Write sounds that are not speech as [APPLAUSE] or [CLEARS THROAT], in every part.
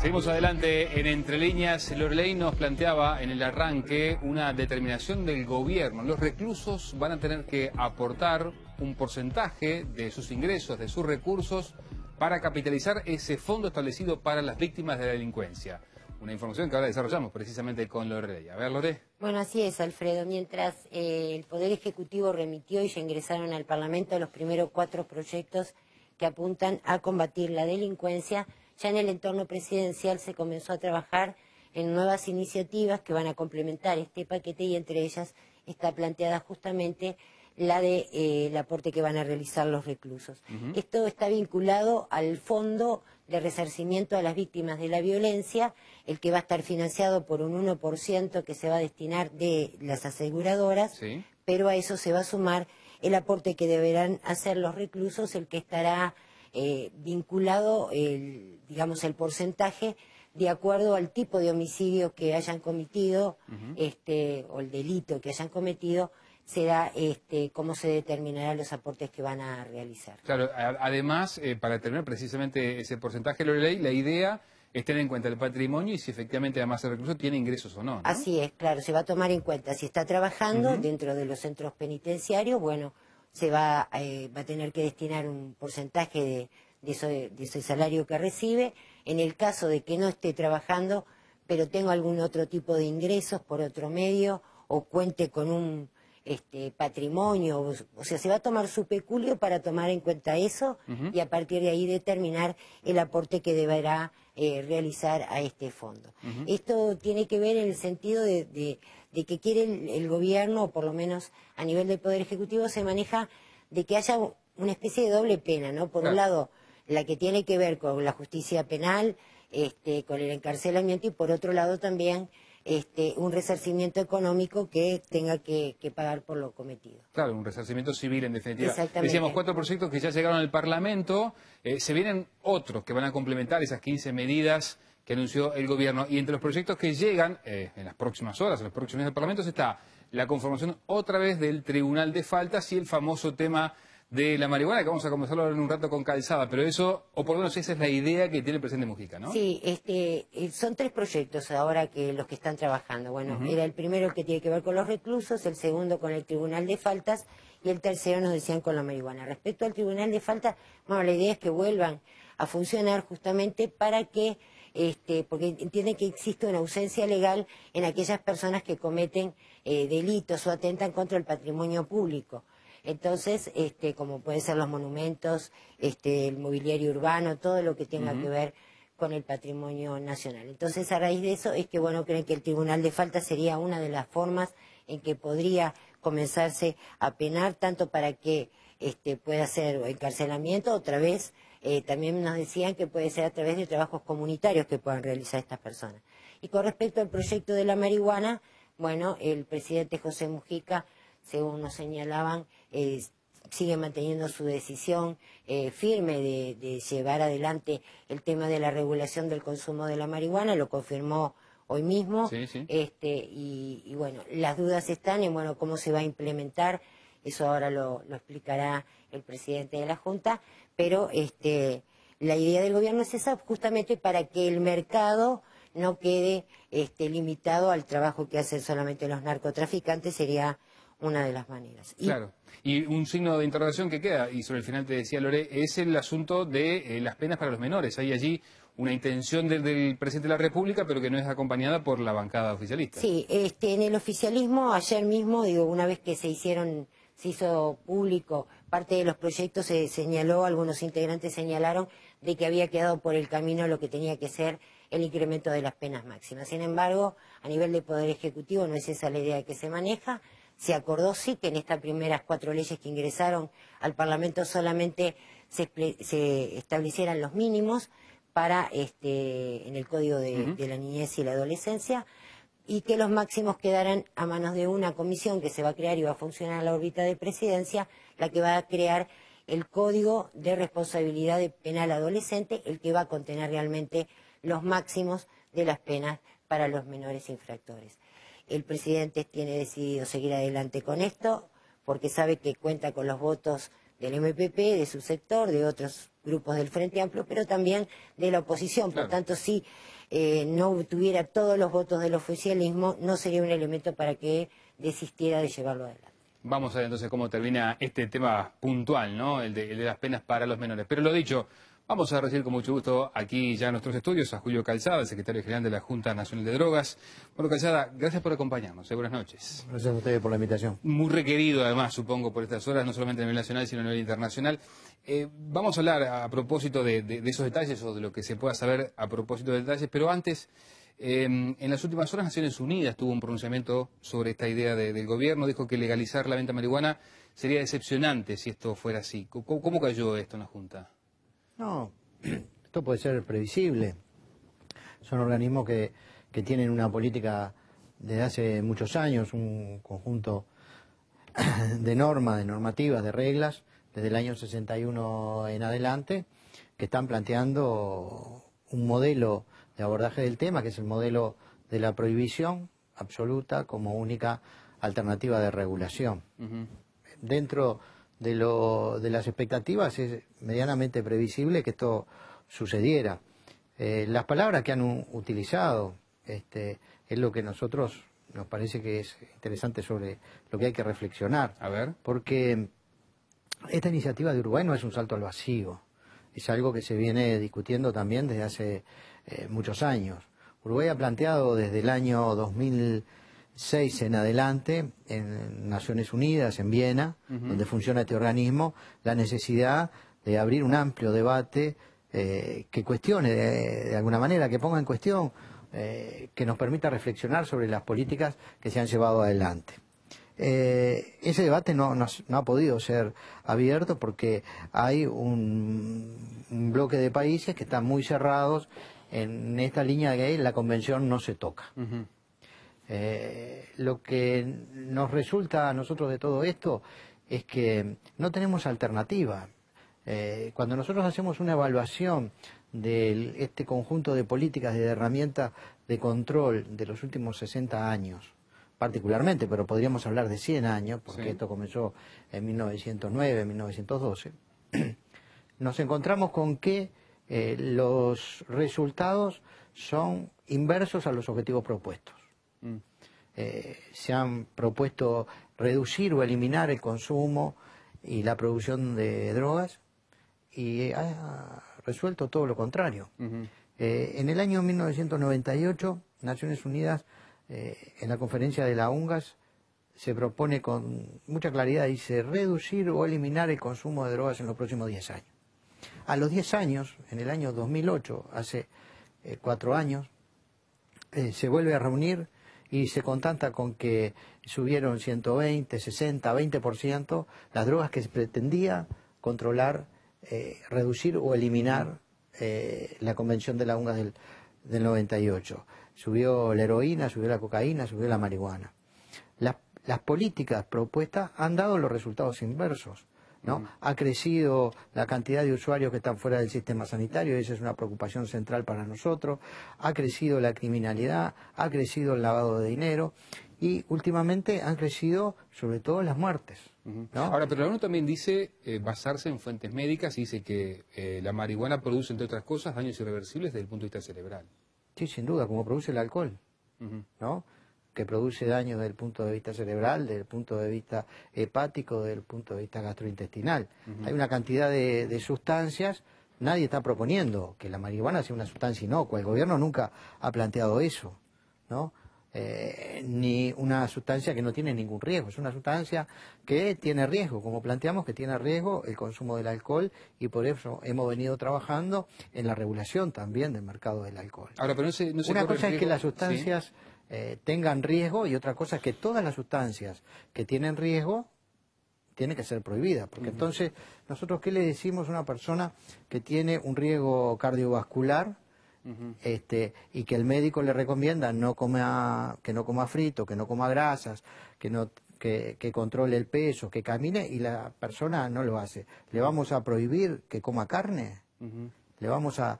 Seguimos adelante en Entre Líneas. Loreley nos planteaba en el arranque una determinación del gobierno. Los reclusos van a tener que aportar un porcentaje de sus ingresos, de sus recursos, para capitalizar ese fondo establecido para las víctimas de la delincuencia. Una información que ahora desarrollamos precisamente con Loreley. A ver, Lore. Bueno, así es, Alfredo. Mientras eh, el Poder Ejecutivo remitió y ya ingresaron al Parlamento los primeros cuatro proyectos que apuntan a combatir la delincuencia, ya en el entorno presidencial se comenzó a trabajar en nuevas iniciativas que van a complementar este paquete y entre ellas está planteada justamente la de eh, el aporte que van a realizar los reclusos. Esto está vinculado al fondo de resarcimiento a las víctimas de la violencia, el que va a estar financiado por un 1% que se va a destinar de las aseguradoras, pero a eso se va a sumar el aporte que deberán hacer los reclusos, el que estará eh, vinculado el, digamos, el porcentaje de acuerdo al tipo de homicidio que hayan cometido este, o el delito que hayan cometido será este, cómo se determinarán los aportes que van a realizar. Claro, además, eh, para determinar precisamente ese porcentaje de la ley, la idea es tener en cuenta el patrimonio y si efectivamente además el recluso tiene ingresos o no. Así es, claro, se va a tomar en cuenta si está trabajando dentro de los centros penitenciarios, bueno, se eh, va, a tener que destinar un porcentaje de, de, ese, salario que recibe. En el caso de que no esté trabajando, pero tenga algún otro tipo de ingresos por otro medio o cuente con un este, patrimonio, o, sea, se va a tomar su peculio para tomar en cuenta eso y a partir de ahí determinar el aporte que deberá eh, realizar a este fondo. Esto tiene que ver en el sentido de de que quiere el, gobierno, o por lo menos a nivel del Poder Ejecutivo, se maneja de que haya una especie de doble pena, ¿no? Por un lado, la que tiene que ver con la justicia penal, este, con el encarcelamiento, y por otro lado también este, un resarcimiento económico que tenga que, pagar por lo cometido. Claro, un resarcimiento civil en definitiva. Exactamente. Decíamos cuatro proyectos que ya llegaron al Parlamento, eh, se vienen otros que van a complementar esas 15 medidas que anunció el gobierno. Y entre los proyectos que llegan eh, en las próximas horas, en los próximos días del Parlamento, está la conformación otra vez del Tribunal de Faltas y el famoso tema de la marihuana, que vamos a conversarlo en un rato con Calzada, pero eso, o por lo menos esa es la idea que tiene el presidente Mujica, ¿no? Sí, este, eh, son tres proyectos ahora que los que están trabajando. Bueno, era el primero que tiene que ver con los reclusos, el segundo con el Tribunal de Faltas y el tercero nos decían con la marihuana. Respecto al Tribunal de Faltas, bueno, la idea es que vuelvan a funcionar justamente para que este, porque entienden que existe una ausencia legal en aquellas personas que cometen eh, delitos o atentan contra el patrimonio público. Entonces, este, como pueden ser los monumentos, este, el mobiliario urbano, todo lo que tenga que ver con el patrimonio nacional. Entonces, a raíz de eso es que, bueno, creen que el Tribunal de Falta sería una de las formas en que podría comenzarse a penar, tanto para que este, pueda ser encarcelamiento, otra vez eh, también nos decían que puede ser a través de trabajos comunitarios que puedan realizar estas personas. Y con respecto al proyecto de la marihuana, bueno, el presidente José Mujica, según nos señalaban, eh, sigue manteniendo su decisión eh, firme de, llevar adelante el tema de la regulación del consumo de la marihuana, lo confirmó hoy mismo. Este, y, bueno, las dudas están en bueno, cómo se va a implementar, eso ahora lo explicará el presidente de la Junta, pero este, la idea del gobierno es esa justamente para que el mercado no quede este, limitado al trabajo que hacen solamente los narcotraficantes, sería una de las maneras. Claro. Y un signo de interrogación que queda, y sobre el final te decía Lore, es el asunto de eh, las penas para los menores. Hay allí una intención del, del, presidente de la República, pero que no es acompañada por la bancada oficialista. Sí, este, en el oficialismo, ayer mismo, digo, una vez que se hicieron se hizo público, parte de los proyectos se señaló, algunos integrantes señalaron de que había quedado por el camino lo que tenía que ser el incremento de las penas máximas. Sin embargo, a nivel de Poder Ejecutivo no es esa la idea que se maneja. Se acordó sí que en estas primeras cuatro leyes que ingresaron al Parlamento solamente se, establecieran los mínimos para este, en el Código de la Niñez y la Adolescencia y que los máximos quedaran a manos de una comisión que se va a crear y va a funcionar a la órbita de presidencia, la que va a crear el código de responsabilidad penal adolescente, el que va a contener realmente los máximos de las penas para los menores infractores. El presidente tiene decidido seguir adelante con esto porque sabe que cuenta con los votos del MPP, de su sector, de otros grupos del Frente Amplio, pero también de la oposición. Por tanto, si eh, no tuviera todos los votos del oficialismo, no sería un elemento para que desistiera de llevarlo adelante. Vamos a ver entonces cómo termina este tema puntual, ¿no? el de las penas para los menores. Pero lo dicho. Vamos a recibir con mucho gusto aquí ya nuestros estudios a Julio Calzada, el secretario general de la Junta Nacional de Drogas. Bueno, Calzada, gracias por acompañarnos. ¿eh? buenas noches. Gracias a ustedes por la invitación. Muy requerido, además, supongo, por estas horas, no solamente a nivel nacional, sino a nivel internacional. Eh, vamos a hablar a propósito de, esos detalles o de lo que se pueda saber a propósito de detalles, pero antes, em, en las últimas horas Naciones Unidas tuvo un pronunciamiento sobre esta idea del gobierno. Dijo que legalizar la venta de marihuana sería decepcionante si esto fuera así. cómo cayó esto en la Junta? No, [CLEARS THROAT] esto puede ser previsible. Son organismos que, tienen una política desde hace muchos años, un conjunto [CLEARS THROAT] de normas, de normativas, de reglas, desde el año 61 en adelante, que están planteando un modelo de abordaje del tema, que es el modelo de la prohibición absoluta como única alternativa de regulación. Dentro de, lo, de las expectativas es medianamente previsible que esto sucediera. Eh, las palabras que han utilizado este, es lo que nosotros nos parece que es interesante sobre lo que hay que reflexionar. A ver. Porque esta iniciativa de Uruguay no es un salto al vacío, es algo que se viene discutiendo también desde hace eh, muchos años. Uruguay ha planteado desde el año 2000 seis en adelante, en Naciones Unidas, en Viena, donde funciona este organismo, la necesidad de abrir un amplio debate eh, que cuestione eh, de, alguna manera, que ponga en cuestión, eh, que nos permita reflexionar sobre las políticas que se han llevado adelante. ese debate no, ha podido ser abierto porque hay un, bloque de países que están muy cerrados en esta línea de la convención no se toca. Eh, lo que nos resulta a nosotros de todo esto es que no tenemos alternativa. Eh, cuando nosotros hacemos una evaluación de este conjunto de políticas de herramientas de control de los últimos 60 años, particularmente, pero podríamos hablar de 100 años, porque esto comenzó en 1909, 1912, [CLEARS THROAT] nos encontramos con que eh, los resultados son inversos a los objetivos propuestos. Eh, se han propuesto reducir o eliminar el consumo y la producción de drogas y eh, ha resuelto todo lo contrario. Eh, en el año 1998, Naciones Unidas, en la conferencia de la UNGAS, se propone con mucha claridad, dice, reducir o eliminar el consumo de drogas en los próximos 10 años. A los 10 años, en el año 2008, hace cuatro años, se vuelve a reunir y se contanta con que subieron 120, 60, 20% las drogas que se pretendía controlar, eh, reducir o eliminar eh, la Convención de la UNGA del, 98. Subió la heroína, subió la cocaína, subió la marihuana. las políticas propuestas han dado los resultados inversos. ¿no? Mm. Ha crecido la cantidad de usuarios que están fuera del sistema sanitario, esa es una preocupación central para nosotros. Ha crecido la criminalidad, ha crecido el lavado de dinero y últimamente han crecido sobre todo las muertes. Ahora, pero uno también dice eh, basarse en fuentes médicas y dice que eh, la marihuana produce, entre otras cosas, daños irreversibles desde el punto de vista cerebral. Sí, sin duda, como produce el alcohol. ¿no? que produce daño desde el punto de vista cerebral, desde el punto de vista hepático, desde el punto de vista gastrointestinal. Hay una cantidad de, sustancias, nadie está proponiendo que la marihuana sea una sustancia inocua, el gobierno nunca ha planteado eso, ¿no? Eh, ni una sustancia que no tiene ningún riesgo, es una sustancia que tiene riesgo, como planteamos que tiene riesgo el consumo del alcohol y por eso hemos venido trabajando en la regulación también del mercado del alcohol. Ahora, pero no se, una cosa es que las sustancias... Eh, tengan riesgo y otra cosa es que todas las sustancias que tienen riesgo tienen que ser prohibidas, porque entonces nosotros qué le decimos a una persona que tiene un riesgo cardiovascular este, y que el médico le recomienda no coma, que no coma frito, que no coma grasas, que no que, controle el peso, que camine y la persona no lo hace. ¿Le vamos a prohibir que coma carne? ¿Le vamos a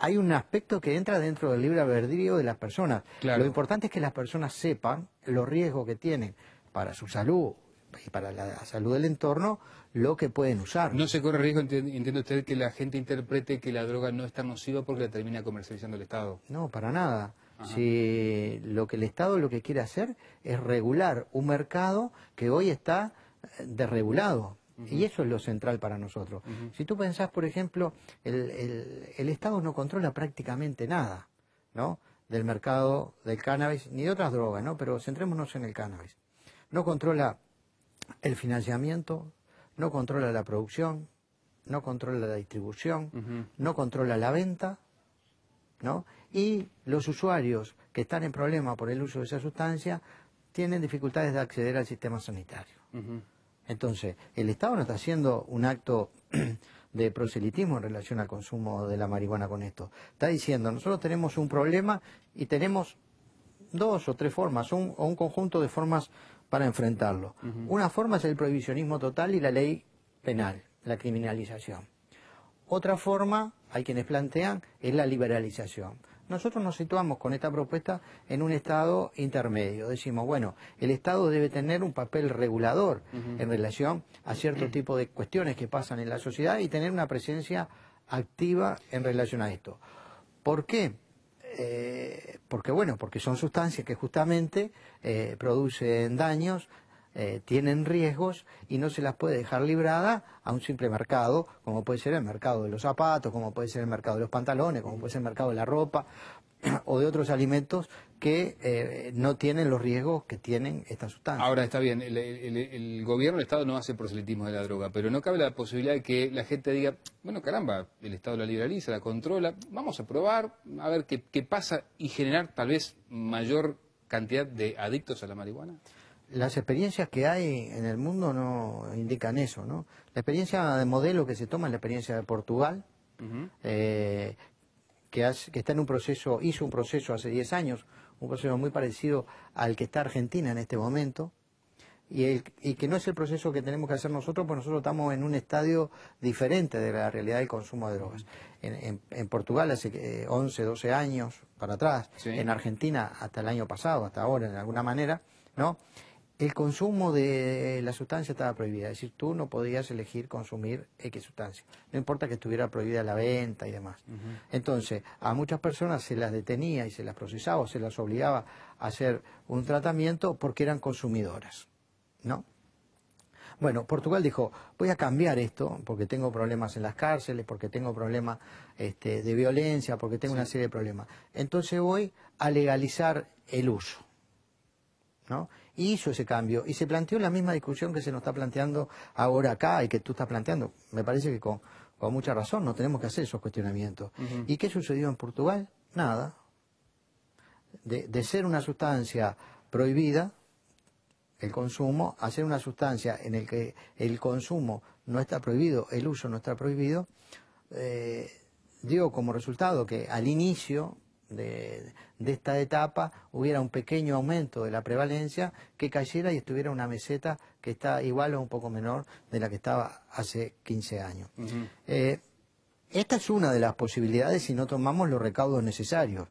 hay un aspecto que entra dentro del libre albedrío de las personas. Lo importante es que las personas sepan los riesgos que tienen para su salud y para la salud del entorno lo que pueden usar. No se corre riesgo, entiende usted, que la gente interprete que la droga no es tan nociva porque la termina comercializando el Estado. No, para nada. Si lo que el Estado lo que quiere hacer es regular un mercado que hoy está eh, desregulado y eso es lo central para nosotros. Si tú pensás, por ejemplo, el, el, Estado no controla prácticamente nada, ¿no? Del mercado del cannabis, ni de otras drogas, ¿no? Pero centrémonos en el cannabis. No controla el financiamiento, no controla la producción, no controla la distribución, no controla la venta, ¿no? Y los usuarios que están en problema por el uso de esa sustancia tienen dificultades de acceder al sistema sanitario. Entonces, el Estado no está haciendo un acto [CLEARS THROAT] de proselitismo en relación al consumo de la marihuana con esto. Está diciendo, nosotros tenemos un problema y tenemos dos o tres formas, un, o un conjunto de formas para enfrentarlo. Una forma es el prohibicionismo total y la ley penal, la criminalización. Otra forma, hay quienes plantean, es la liberalización. Nosotros nos situamos con esta propuesta en un Estado intermedio. Decimos, bueno, el Estado debe tener un papel regulador en relación a cierto [CLEARS THROAT] tipo de cuestiones que pasan en la sociedad y tener una presencia activa en relación a esto. ¿Por qué? Eh, porque bueno, porque son sustancias que justamente eh, producen daños, eh, tienen riesgos y no se las puede dejar librada a un simple mercado, como puede ser el mercado de los zapatos, como puede ser el mercado de los pantalones, como puede ser el mercado de la ropa [CLEARS THROAT] o de otros alimentos que eh, no tienen los riesgos que tienen estas sustancias. Ahora está bien, el, gobierno, el Estado no hace proselitismo de la droga, pero no cabe la posibilidad de que la gente diga, bueno, caramba, el Estado la liberaliza, la controla, vamos a probar, a ver qué pasa y generar tal vez mayor cantidad de adictos a la marihuana las experiencias que hay en el mundo no indican eso, ¿no? La experiencia de modelo que se toma es la experiencia de Portugal, eh, que, está en un proceso, hizo un proceso hace 10 años, un proceso muy parecido al que está Argentina en este momento, y, que no es el proceso que tenemos que hacer nosotros, pues nosotros estamos en un estadio diferente de la realidad del consumo de drogas. En, en, Portugal hace 11, 12 eh, años para atrás, en Argentina hasta el año pasado, hasta ahora en alguna manera, ¿no? el consumo de la sustancia estaba prohibida, es decir, tú no podías elegir consumir X sustancia, no importa que estuviera prohibida la venta y demás. Entonces, a muchas personas se las detenía y se las procesaba o se las obligaba a hacer un tratamiento porque eran consumidoras, ¿no? Bueno, Portugal dijo, voy a cambiar esto porque tengo problemas en las cárceles, porque tengo problemas este, de violencia, porque tengo una serie de problemas. Entonces voy a legalizar el uso, ¿no? hizo ese cambio y se planteó la misma discusión que se nos está planteando ahora acá y que tú estás planteando. Me parece que con, mucha razón no tenemos que hacer esos cuestionamientos. ¿Y qué sucedió en Portugal? Nada. De, ser una sustancia prohibida, el consumo, a ser una sustancia en la que el consumo no está prohibido, el uso no está prohibido, eh, dio como resultado que al inicio de, esta etapa hubiera un pequeño aumento de la prevalencia que cayera y estuviera una meseta que está igual o un poco menor de la que estaba hace 15 años. Eh, esta es una de las posibilidades si no tomamos los recaudos necesarios.